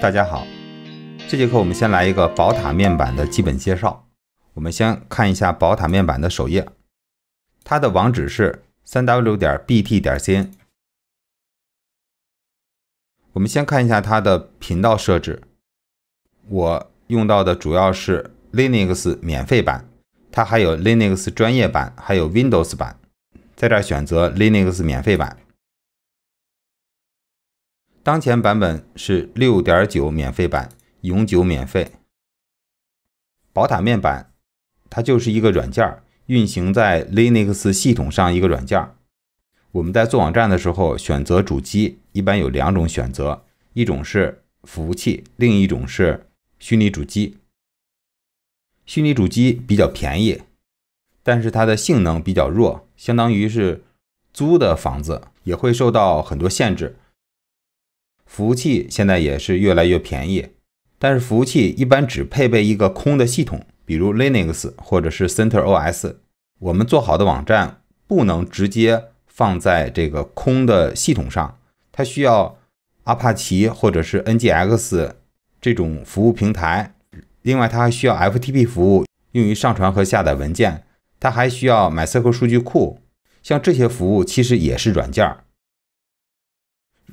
大家好，这节课我们先来一个宝塔面板的基本介绍。我们先看一下宝塔面板的首页，它的网址是三 w 点 bt 点 cn。我们先看一下它的频道设置，我用到的主要是 Linux 免费版，它还有 Linux 专业版，还有 Windows 版，在这儿选择 Linux 免费版。当前版本是六点九免费版，永久免费。宝塔面板它就是一个软件运行在 Linux 系统上一个软件我们在做网站的时候，选择主机一般有两种选择，一种是服务器，另一种是虚拟主机。虚拟主机比较便宜，但是它的性能比较弱，相当于是租的房子，也会受到很多限制。服务器现在也是越来越便宜，但是服务器一般只配备一个空的系统，比如 Linux 或者是 CentOS e r。我们做好的网站不能直接放在这个空的系统上，它需要阿帕奇或者是 n g x 这种服务平台。另外，它还需要 FTP 服务用于上传和下载文件，它还需要 MySQL 数据库。像这些服务其实也是软件儿。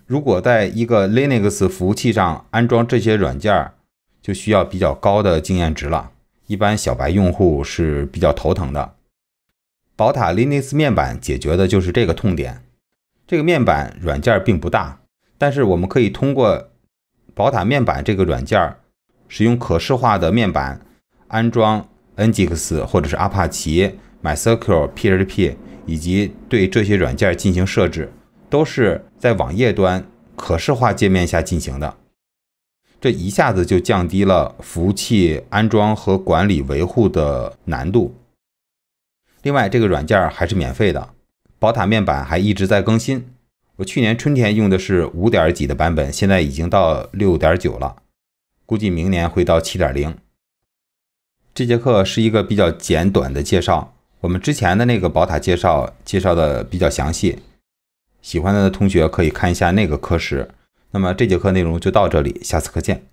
如果在一个 Linux 服务器上安装这些软件，就需要比较高的经验值了。一般小白用户是比较头疼的。宝塔 Linux 面板解决的就是这个痛点。这个面板软件并不大，但是我们可以通过宝塔面板这个软件，使用可视化的面板安装 Nginx 或者是阿帕奇、MySQL、PHP，以及对这些软件进行设置。都是在网页端可视化界面下进行的，这一下子就降低了服务器安装和管理维护的难度。另外，这个软件还是免费的，宝塔面板还一直在更新。我去年春天用的是五点几的版本，现在已经到六点九了，估计明年会到七点零。这节课是一个比较简短的介绍，我们之前的那个宝塔介绍介绍的比较详细。喜欢的同学可以看一下那个课时。那么这节课内容就到这里，下次课见。